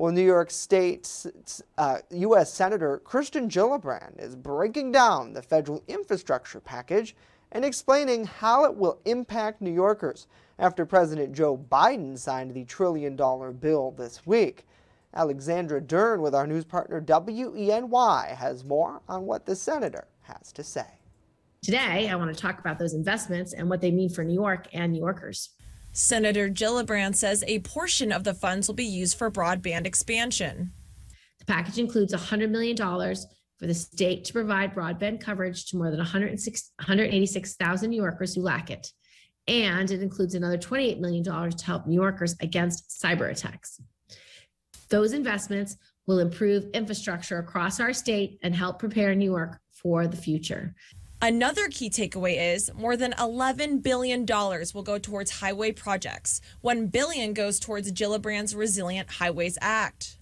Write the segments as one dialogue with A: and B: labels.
A: Well, New York State's uh, U.S. Senator Kirsten Gillibrand is breaking down the federal infrastructure package and explaining how it will impact New Yorkers after President Joe Biden signed the trillion dollar bill this week. Alexandra Dern with our news partner WENY has more on what the senator has to say.
B: Today, I want to talk about those investments and what they mean for New York and New Yorkers. Senator Gillibrand says a portion of the funds will be used for broadband expansion. The package includes $100 million for the state to provide
C: broadband coverage to more than 186,000 New Yorkers who lack it. And it includes another $28 million to help New Yorkers against cyber attacks. Those investments will improve infrastructure across our state and help prepare New York for the future.
B: Another key takeaway is more than $11 billion will go towards highway projects. $1 billion goes towards Gillibrand's Resilient Highways Act.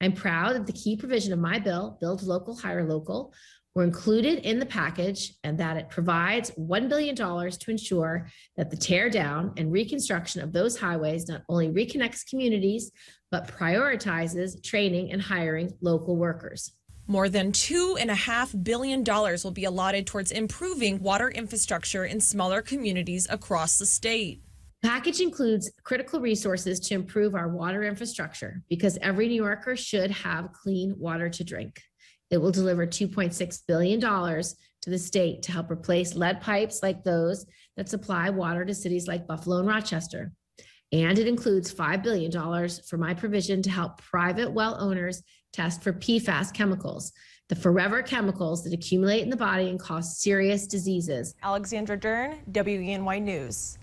C: I'm proud that the key provision of my bill, Build Local, Hire Local, were included in the package and that it provides $1 billion to ensure that the tear down and reconstruction of those highways not only reconnects communities, but prioritizes
B: training and hiring local workers. More than $2.5 billion will be allotted towards improving water infrastructure in smaller communities across the state.
C: The package includes critical resources to improve our water infrastructure because every New Yorker should have clean water to drink. It will deliver $2.6 billion to the state to help replace lead pipes like those that supply water to cities like Buffalo and Rochester and it includes $5 billion for my provision to help private well owners test for PFAS chemicals, the forever chemicals that accumulate in the body and cause serious diseases. Alexandra Dern, WNY News.